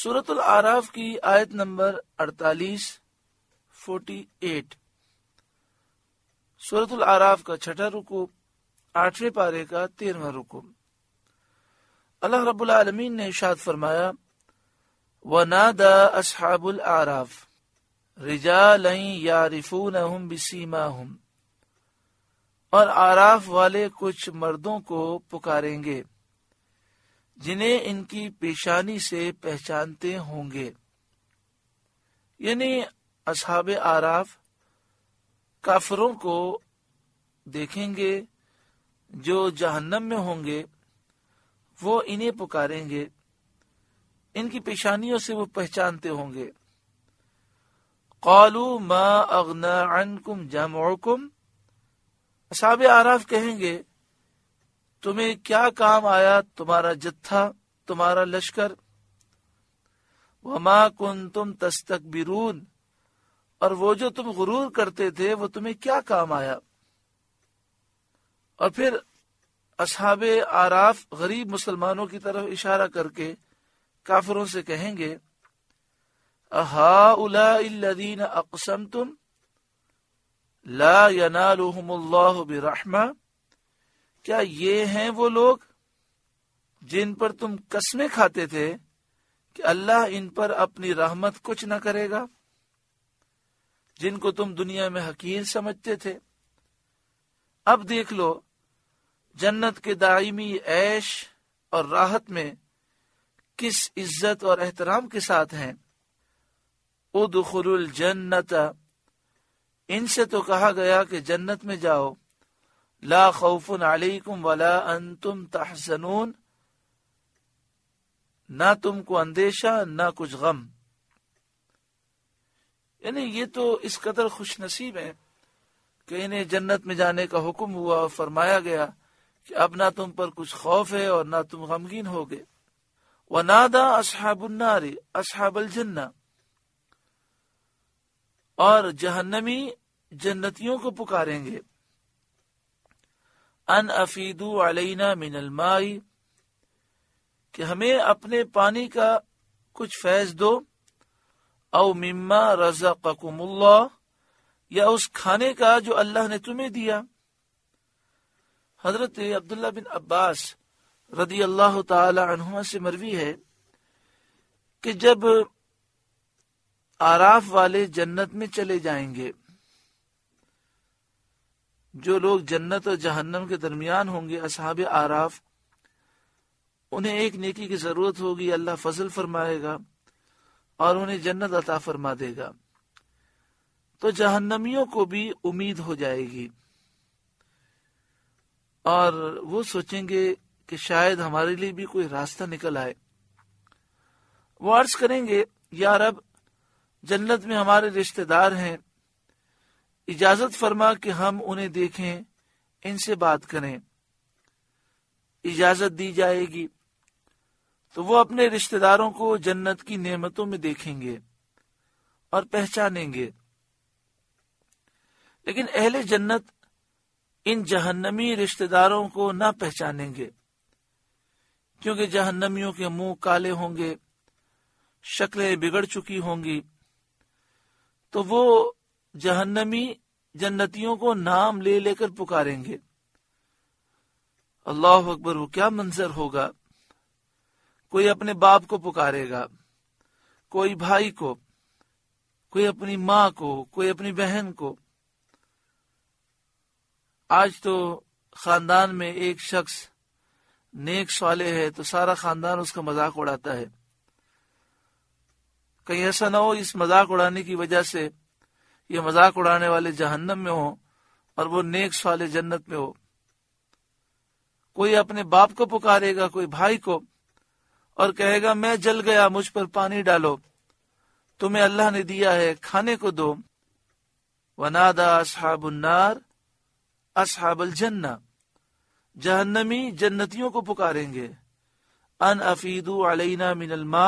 सूरत आराफ की आयत नंबर 48 48 सूरतुल आराफ का छठा रुकू आठवें पारे का तेरवा रुकू अल्लाह रब्बुल ने इशाद फरमाया व ना असहाबुल आराफ रिजाल यारिफून हम बिसीमा हम और आराफ वाले कुछ मर्दों को पुकारेंगे जिन्हें इनकी पेशानी से पहचानते होंगे यानी असहाब आराफ काफरों को देखेंगे जो जहन्नम में होंगे वो इन्हें पुकारेंगे इनकी पेशानियों से वो पहचानते होंगे कौलू मा अगना अनकुम जमकुम असाब आराफ कहेंगे तुम्हें क्या काम आया तुम्हारा जत्था तुम्हारा लश्कर वमा कुन तुम तस्तक बिरून और वो जो तुम गुरूर करते थे वो तुम्हें क्या काम आया और फिर असहाब आराफ गरीब मुसलमानों की तरफ इशारा करके काफिरों से कहेंगे अहा उलादीन अकसम तुम ला यना बिरहमा क्या ये हैं वो लोग जिन पर तुम कस्मे खाते थे कि अल्लाह इन पर अपनी रहमत कुछ न करेगा जिनको तुम दुनिया में हकीर समझते थे अब देख लो जन्नत के दायमी ऐश और राहत में किस इज्जत और एहतराम के साथ हैं उदुखरुल जन्नत इनसे तो कहा गया कि जन्नत में जाओ ला खौफ अलैकुम वला अंतुम तहसनून ना तुमको अंदेशा ना कुछ गम यानी ये तो इस कदर खुश नसीब है कि इन्हें जन्नत में जाने का हुक्म हुआ और फरमाया गया कि अब ना तुम पर कुछ खौफ है और ना तुम गमगीन हो गए व नादा असहाबुन्नारे असहाबल जन्ना और जहन्नमी जन्नतियों को पुकारेंगे अन अफीदू अलैना मिनलमाई कि हमें अपने पानी का कुछ फैज दो औ मिम्मा रजाककुमुल्ला या उस खाने का जो अल्लाह ने तुम्हें दिया हजरत अब्दुल्ला बिन अब्बास रदी अल्लाह तुमा से मरवी है कि जब आराफ वाले जन्नत में चले जाएंगे जो लोग जन्नत और जहन्नम के दरमियान होंगे असहाब आराफ उन्हें एक नेकी की जरूरत होगी अल्लाह फजल फरमाएगा और उन्हें जन्नत अता फरमा देगा तो जहन्नमियों को भी उम्मीद हो जाएगी और वो सोचेंगे कि शायद हमारे लिए भी कोई रास्ता निकल आए वो अर्ज करेंगे यार अब जन्नत में हमारे रिश्तेदार हैं इजाजत फरमा कि हम उन्हें देखें इनसे बात करें इजाजत दी जाएगी तो वो अपने रिश्तेदारों को जन्नत की नेमतों में देखेंगे और पहचानेंगे लेकिन अहले जन्नत इन जहन्नमी रिश्तेदारों को ना पहचानेंगे क्योंकि जहन्नमियों के मुंह काले होंगे शक्लें बिगड़ चुकी होंगी तो वो जहन्नमी जन्नतियों को नाम ले लेकर पुकारेंगे अल्लाह अकबर वो क्या मंजर होगा कोई अपने बाप को पुकारेगा कोई भाई को कोई अपनी माँ को कोई अपनी बहन को आज तो खानदान में एक शख्स नेक साले है तो सारा खानदान उसका मजाक उड़ाता है कहीं ऐसा ना हो इस मजाक उड़ाने की वजह से ये मजाक उड़ाने वाले जहन्नम में हो और वो नेक्स वाले जन्नत में हो कोई अपने बाप को पुकारेगा कोई भाई को और कहेगा मैं जल गया मुझ पर पानी डालो तुम्हें अल्लाह ने दिया है खाने को दो वनादा असहाबुन्नार असहाबल जन्ना जहन्नमी जन्नतियों को पुकारेंगे अन अफीदू अलैना मिनल मा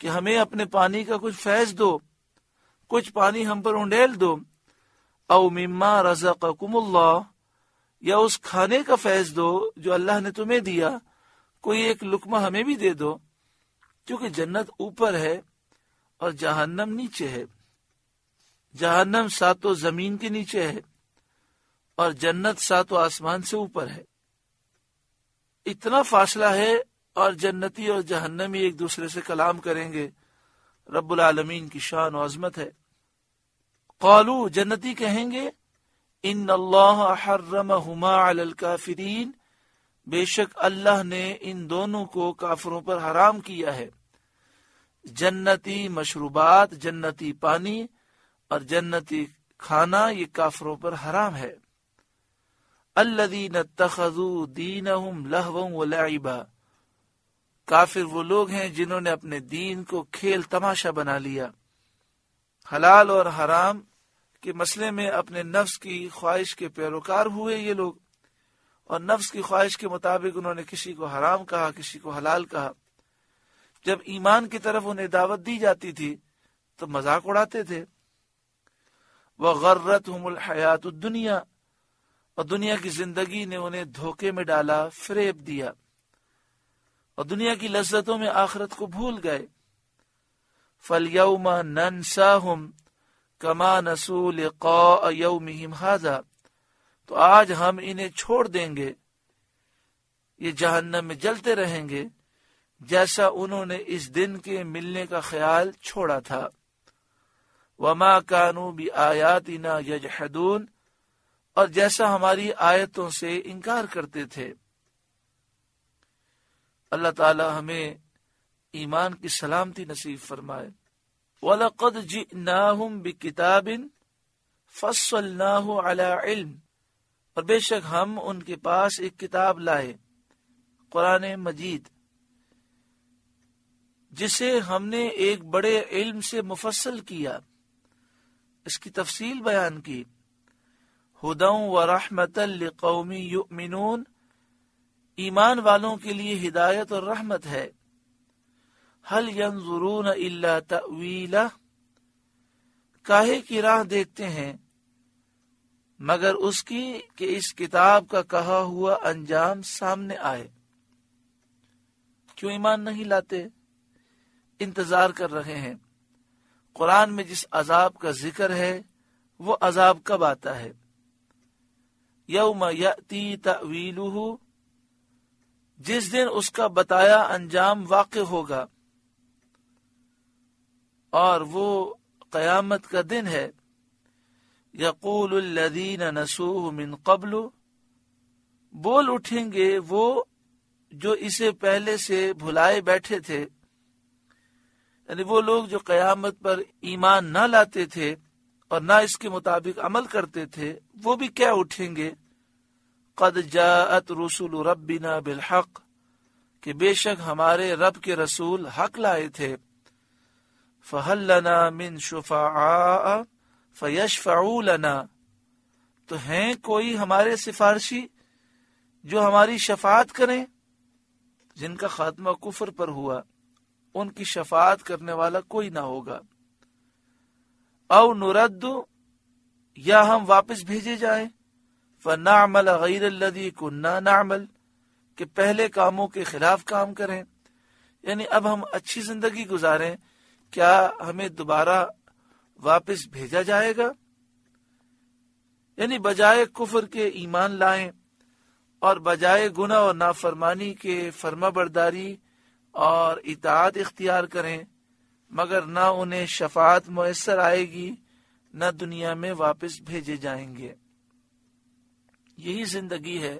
कि हमें अपने पानी का कुछ फैज दो कुछ पानी हम पर उंडेल दो औ मिम्मा रजाकुमुल्ला या उस खाने का फैज दो जो अल्लाह ने तुम्हें दिया कोई एक लुकमा हमें भी दे दो क्योंकि जन्नत ऊपर है और जहन्नम नीचे है जहन्नम सातो जमीन के नीचे है और जन्नत सातो आसमान से ऊपर है इतना फासला है और जन्नती और जहन्नमी एक दूसरे से कलाम करेंगे रब्बुल आलमीन की शान और अजमत है कौलू जन्नती कहेंगे इन अल्लाहमाफरीन बेशक अल्लाह ने इन दोनों को काफरों पर हराम किया है जन्नती मशरूबात जन्नती पानी और जन्नती खाना ये काफरों पर हराम है अल्लादीन तखजू दीन लहबा काफिर वो लोग हैं जिन्होंने अपने दीन को खेल तमाशा बना लिया हलाल और हराम के मसले में अपने नफ्स की ख्वाहिश के पैरोकार हुए ये लोग और नफ्स की ख्वाहिश के मुताबिक उन्होंने किसी को हराम कहा किसी को हलाल कहा जब ईमान की तरफ उन्हें दावत दी जाती थी तो मजाक उड़ाते थे वह गर्रत हमल हयात दुनिया और दुनिया की जिंदगी ने उन्हें धोखे में डाला फरेब दिया और दुनिया की लज्जतों में आखरत को भूल गए फलयम ननसाहुम कमा नसूल यौमिहिम हाजा तो आज हम इन्हें छोड़ देंगे ये जहन्नम में जलते रहेंगे जैसा उन्होंने इस दिन के मिलने का ख्याल छोड़ा था वमा कानू भी आयातना यजहदून और जैसा हमारी आयतों से इनकार करते थे अल्लाह ताला हमें ईमान की सलामती नसीब फरमाए वलकद जिनाहुम बि किताबिन इल्म और बेशक हम उनके पास एक किताब लाए कुरान मजीद जिसे हमने एक बड़े इल्म से मुफसल किया इसकी तफसील बयान की हुदम व रहमत कौमी युमिनून ईमान वालों के लिए हिदायत और रहमत है हल यंजुरून इल्ला तवीला काहे की राह देखते हैं मगर उसकी कि इस किताब का कहा हुआ अंजाम सामने आए क्यों ईमान नहीं लाते इंतजार कर रहे हैं कुरान में जिस अजाब का जिक्र है वो अजाब कब आता है यौम यती तवीलुहु जिस दिन उसका बताया अंजाम वाक होगा और वो क़यामत का दिन है यकूलदीन नसूह मिन कबल बोल उठेंगे वो जो इसे पहले से भुलाए बैठे थे यानी वो लोग जो क़यामत पर ईमान न लाते थे और न इसके मुताबिक अमल करते थे वो भी क्या उठेंगे कद जात रसूल रबिना बिलहक कि बेशक हमारे रब के रसूल हक लाए थे फ़हल लना मिन शुफ़ा फ़यशफ़ाऊ लना तो हैं कोई हमारे सिफारशी जो हमारी शफात करें जिनका खात्मा कुफर पर हुआ उनकी शफात करने वाला कोई ना होगा अव नुरद या हम वापस भेजे जाए फनामल गैरदी कुन्ना नामल के पहले कामों के खिलाफ काम करें यानी अब हम अच्छी जिंदगी गुजारें क्या हमें दोबारा वापस भेजा जाएगा यानी बजाय कुफर के ईमान लाएं और बजाय गुना और नाफरमानी के फर्मा बरदारी और इतात इख्तियार करें मगर ना उन्हें शफात मैसर आएगी न दुनिया में वापस भेजे जाएंगे यही जिंदगी है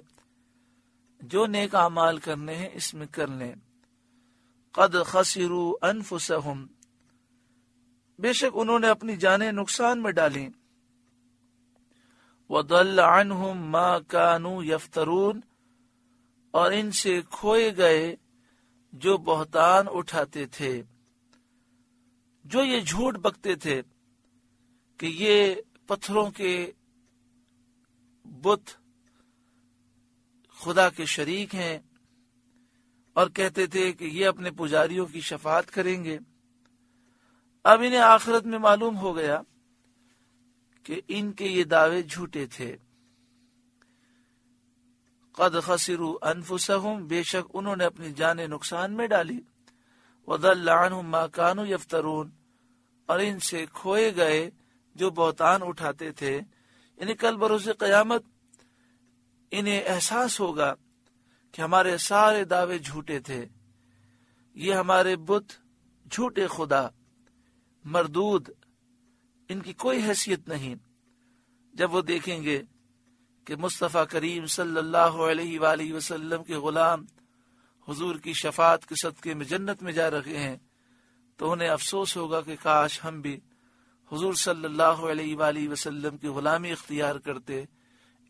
जो नेक अमाल करने हैं इसमें कर लें कद खसरू अनफुसहुम बेशक उन्होंने अपनी जाने नुकसान में डाली वदल्लानहुम मा कानू यफ्तरून और इनसे खोए गए जो बहतान उठाते थे जो ये झूठ बकते थे कि ये पत्थरों के बुत खुदा के शरीक हैं और कहते थे कि ये अपने पुजारियों की शफात करेंगे अब इन्हें आखिरत में मालूम हो गया कि इनके ये दावे झूठे थे कद खसरु अनफुसहम बेशक उन्होंने अपनी जान नुकसान में डाली वदल्लान माकानु यफ्तरून और इनसे खोए गए जो बहतान उठाते थे यानी कल बरोज क़यामत इन्हें एहसास होगा कि हमारे सारे दावे झूठे थे ये हमारे बुत झूठे खुदा मरदूद इनकी कोई हैसियत नहीं जब वो देखेंगे कि मुस्तफ़ा करीम सल्लल्लाहु अलैहि वसल्लम के गुलाम हुजूर की शफात के सदक़े में जन्नत में जा रहे हैं तो उन्हें अफसोस होगा कि काश हम भी हुजूर सल्लल्लाहु अलैहि वसल्लम की गुलामी इख्तियार करते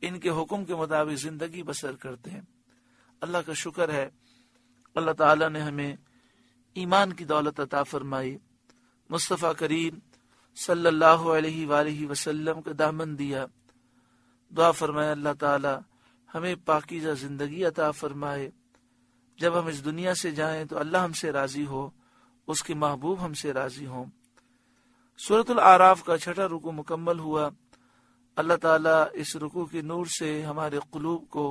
इनके हुक्म के मुताबिक ज़िंदगी बसर करते हैं अल्लाह का शुक्र है अल्लाह ताला ने हमें ईमान की दौलत अता फरमाई मुस्तफ़ा करीम सल्लल्लाहु अलैहि वसल्लम का दामन दिया दुआ फरमाए अल्लाह ताला हमें पाकिजा जिंदगी अता फरमाए जब हम इस दुनिया से जाएं तो अल्लाह हमसे राजी हो उसके महबूब हमसे राजी हों सूरतुल आराफ का छठा रुकू मुकम्मल हुआ अल्लाह ताला इस रुकू के नूर से हमारे कलूब को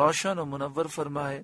रोशन और मुनवर फरमाए